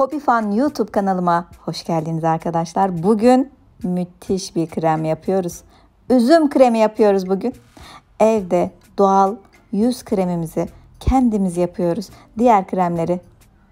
Hobi Fan YouTube kanalıma hoş geldiniz arkadaşlar. Bugün müthiş bir krem yapıyoruz. Üzüm kremi yapıyoruz bugün. Evde doğal yüz kremimizi kendimiz yapıyoruz. Diğer kremleri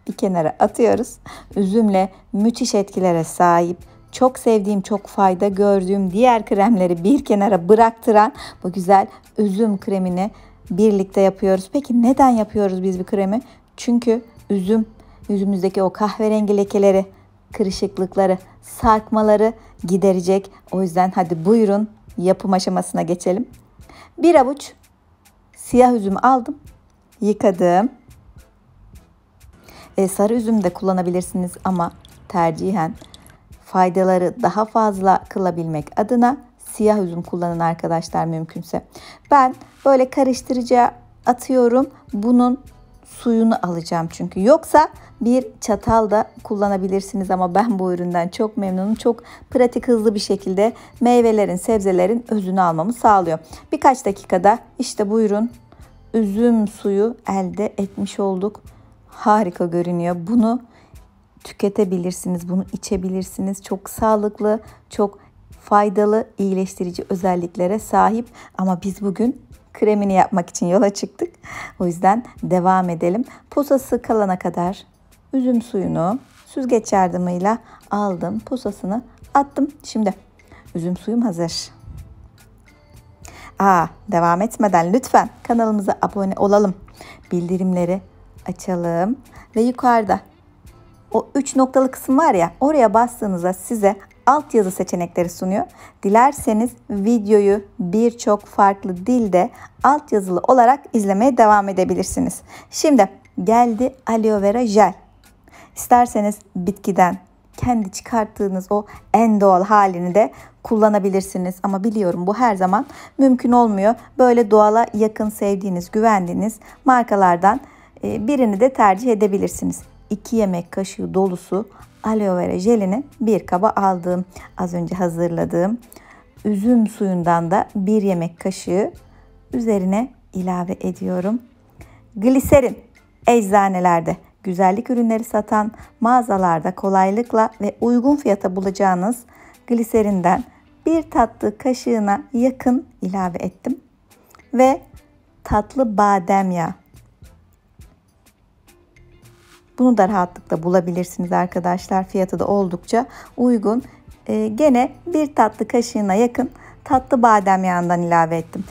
bir kenara atıyoruz. Üzümle müthiş etkilere sahip çok sevdiğim, çok fayda gördüğüm diğer kremleri bir kenara bıraktıran bu güzel üzüm kremini birlikte yapıyoruz. Peki neden yapıyoruz biz bir kremi? Çünkü üzüm yüzümüzdeki o kahverengi lekeleri, kırışıklıkları, sarkmaları giderecek. O yüzden hadi buyurun yapım aşamasına geçelim. Bir avuç siyah üzüm aldım, yıkadım. E, sarı üzüm de kullanabilirsiniz ama tercihen faydaları daha fazla kılabilmek adına siyah üzüm kullanın arkadaşlar mümkünse. Ben böyle karıştırıcıya atıyorum. Bunun suyunu alacağım çünkü. Yoksa bir çatal da kullanabilirsiniz ama ben bu üründen çok memnunum. Çok pratik hızlı bir şekilde meyvelerin, sebzelerin özünü almamı sağlıyor. Birkaç dakikada işte bu ürün üzüm suyu elde etmiş olduk. Harika görünüyor. Bunu tüketebilirsiniz, bunu içebilirsiniz. Çok sağlıklı, çok faydalı, iyileştirici özelliklere sahip ama biz bugün kremini yapmak için yola çıktık. O yüzden devam edelim. Posası kalana kadar üzüm suyunu süzgeç yardımıyla aldım. Posasını attım. Şimdi üzüm suyum hazır. Aa, devam etmeden lütfen kanalımıza abone olalım. Bildirimleri açalım ve yukarıda o 3 noktalı kısım var ya oraya bastığınızda size altyazı seçenekleri sunuyor. Dilerseniz videoyu birçok farklı dilde altyazılı olarak izlemeye devam edebilirsiniz. Şimdi geldi aloe vera jel. İsterseniz bitkiden kendi çıkarttığınız o en doğal halini de kullanabilirsiniz. Ama biliyorum bu her zaman mümkün olmuyor. Böyle doğala yakın sevdiğiniz, güvendiğiniz markalardan e, birini de tercih edebilirsiniz. 2 yemek kaşığı dolusu aloe vera jelini bir kaba aldım. Az önce hazırladığım üzüm suyundan da 1 yemek kaşığı üzerine ilave ediyorum. Gliserin eczanelerde güzellik ürünleri satan mağazalarda kolaylıkla ve uygun fiyata bulacağınız gliserinden bir tatlı kaşığına yakın ilave ettim. Ve tatlı badem yağı bunu da rahatlıkla bulabilirsiniz arkadaşlar. Fiyatı da oldukça uygun. Ee, gene bir tatlı kaşığına yakın tatlı badem yağından ilave ettim.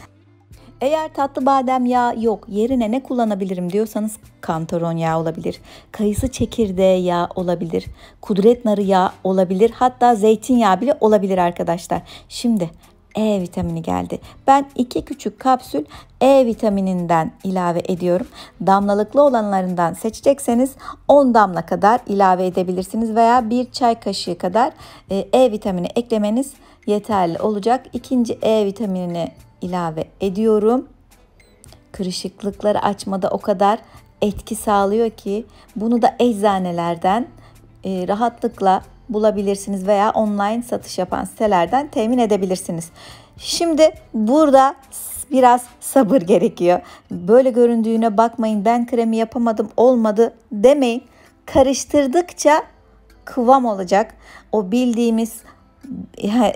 Eğer tatlı badem yağı yok yerine ne kullanabilirim diyorsanız kantaron yağı olabilir. Kayısı çekirdeği yağı olabilir. Kudret narı yağı olabilir. Hatta zeytinyağı bile olabilir arkadaşlar. Şimdi e vitamini geldi. Ben iki küçük kapsül E vitamininden ilave ediyorum. Damlalıklı olanlarından seçecekseniz 10 damla kadar ilave edebilirsiniz veya bir çay kaşığı kadar e, e vitamini eklemeniz yeterli olacak. İkinci E vitaminini ilave ediyorum. Kırışıklıkları açmada o kadar etki sağlıyor ki bunu da eczanelerden e, rahatlıkla bulabilirsiniz veya online satış yapan sitelerden temin edebilirsiniz. Şimdi burada biraz sabır gerekiyor. Böyle göründüğüne bakmayın ben kremi yapamadım olmadı demeyin. Karıştırdıkça kıvam olacak. O bildiğimiz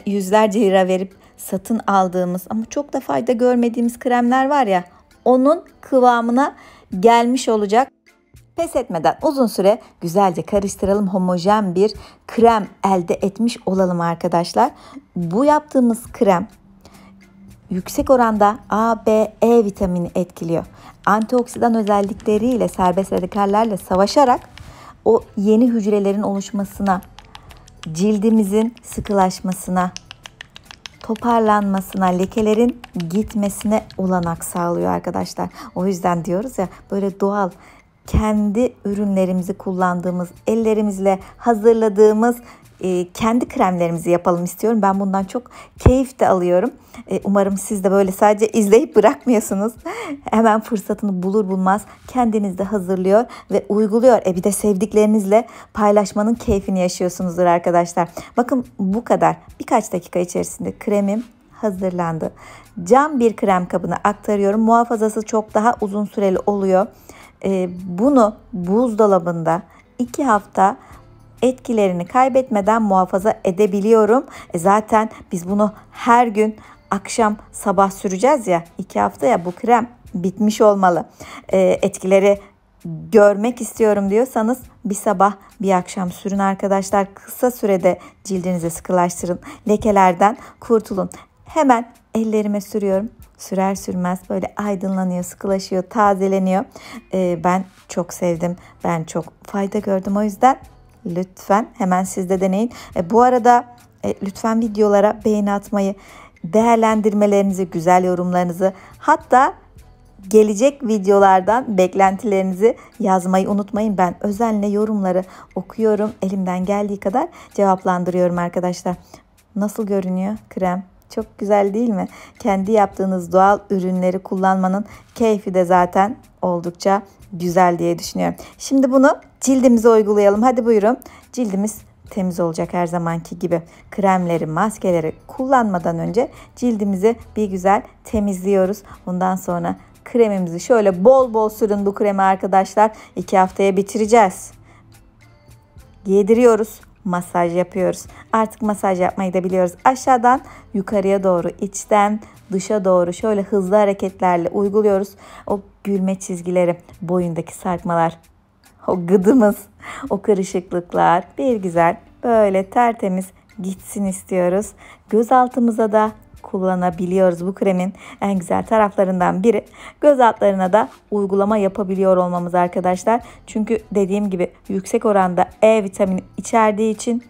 yüzlerce lira verip satın aldığımız ama çok da fayda görmediğimiz kremler var ya onun kıvamına gelmiş olacak. Pes etmeden uzun süre güzelce karıştıralım. Homojen bir krem elde etmiş olalım arkadaşlar. Bu yaptığımız krem yüksek oranda A, B, E vitamini etkiliyor. Antioksidan özellikleriyle serbest radikallerle savaşarak o yeni hücrelerin oluşmasına, cildimizin sıkılaşmasına, toparlanmasına, lekelerin gitmesine olanak sağlıyor arkadaşlar. O yüzden diyoruz ya böyle doğal kendi ürünlerimizi kullandığımız, ellerimizle hazırladığımız e, kendi kremlerimizi yapalım istiyorum. Ben bundan çok keyif de alıyorum. E, umarım siz de böyle sadece izleyip bırakmıyorsunuz. Hemen fırsatını bulur bulmaz kendiniz de hazırlıyor ve uyguluyor. E bir de sevdiklerinizle paylaşmanın keyfini yaşıyorsunuzdur arkadaşlar. Bakın bu kadar. Birkaç dakika içerisinde kremim hazırlandı. Cam bir krem kabına aktarıyorum. Muhafazası çok daha uzun süreli oluyor e, bunu buzdolabında 2 hafta etkilerini kaybetmeden muhafaza edebiliyorum. E zaten biz bunu her gün akşam sabah süreceğiz ya 2 ya bu krem bitmiş olmalı. E, etkileri görmek istiyorum diyorsanız bir sabah bir akşam sürün arkadaşlar. Kısa sürede cildinize sıkılaştırın. Lekelerden kurtulun. Hemen ellerime sürüyorum sürer sürmez böyle aydınlanıyor, sıkılaşıyor, tazeleniyor. E, ben çok sevdim, ben çok fayda gördüm. O yüzden lütfen hemen siz de deneyin. E, bu arada e, lütfen videolara beğeni atmayı, değerlendirmelerinizi, güzel yorumlarınızı hatta gelecek videolardan beklentilerinizi yazmayı unutmayın. Ben özenle yorumları okuyorum. Elimden geldiği kadar cevaplandırıyorum arkadaşlar. Nasıl görünüyor krem? Çok güzel değil mi? Kendi yaptığınız doğal ürünleri kullanmanın keyfi de zaten oldukça güzel diye düşünüyorum. Şimdi bunu cildimize uygulayalım. Hadi buyurun. Cildimiz temiz olacak her zamanki gibi. Kremleri, maskeleri kullanmadan önce cildimizi bir güzel temizliyoruz. Bundan sonra kremimizi şöyle bol bol sürün bu kremi arkadaşlar. İki haftaya bitireceğiz. Yediriyoruz masaj yapıyoruz. Artık masaj yapmayı da biliyoruz. Aşağıdan yukarıya doğru, içten dışa doğru şöyle hızlı hareketlerle uyguluyoruz. O gülme çizgileri, boyundaki sarkmalar, o gıdımız, o kırışıklıklar bir güzel böyle tertemiz gitsin istiyoruz. Gözaltımıza da kullanabiliyoruz. Bu kremin en güzel taraflarından biri göz altlarına da uygulama yapabiliyor olmamız arkadaşlar. Çünkü dediğim gibi yüksek oranda E vitamini içerdiği için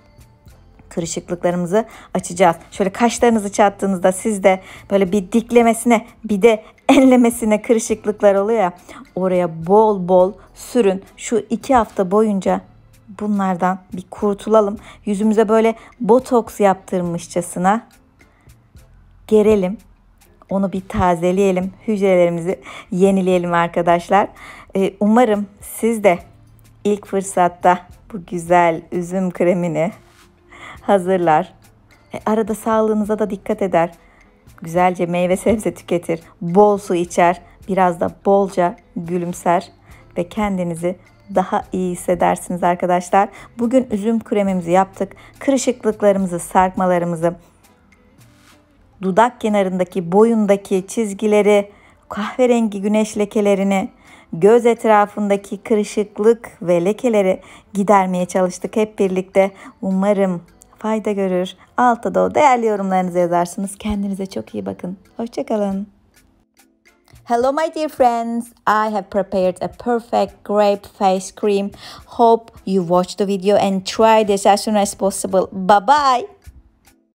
kırışıklıklarımızı açacağız. Şöyle kaşlarınızı çattığınızda sizde böyle bir diklemesine bir de enlemesine kırışıklıklar oluyor ya. Oraya bol bol sürün. Şu iki hafta boyunca bunlardan bir kurtulalım. Yüzümüze böyle botoks yaptırmışçasına gerelim. Onu bir tazeleyelim, hücrelerimizi yenileyelim arkadaşlar. Ee, umarım siz de ilk fırsatta bu güzel üzüm kremini hazırlar. E, arada sağlığınıza da dikkat eder. Güzelce meyve sebze tüketir, bol su içer, biraz da bolca gülümser ve kendinizi daha iyi hissedersiniz arkadaşlar. Bugün üzüm kremimizi yaptık. Kırışıklıklarımızı, sarkmalarımızı, dudak kenarındaki boyundaki çizgileri, kahverengi güneş lekelerini, göz etrafındaki kırışıklık ve lekeleri gidermeye çalıştık hep birlikte. Umarım fayda görür. Altta da o değerli yorumlarınızı yazarsınız. Kendinize çok iyi bakın. Hoşçakalın. Hello my dear friends, I have prepared a perfect grape face cream. Hope you watch the video and try this as soon as possible. Bye bye.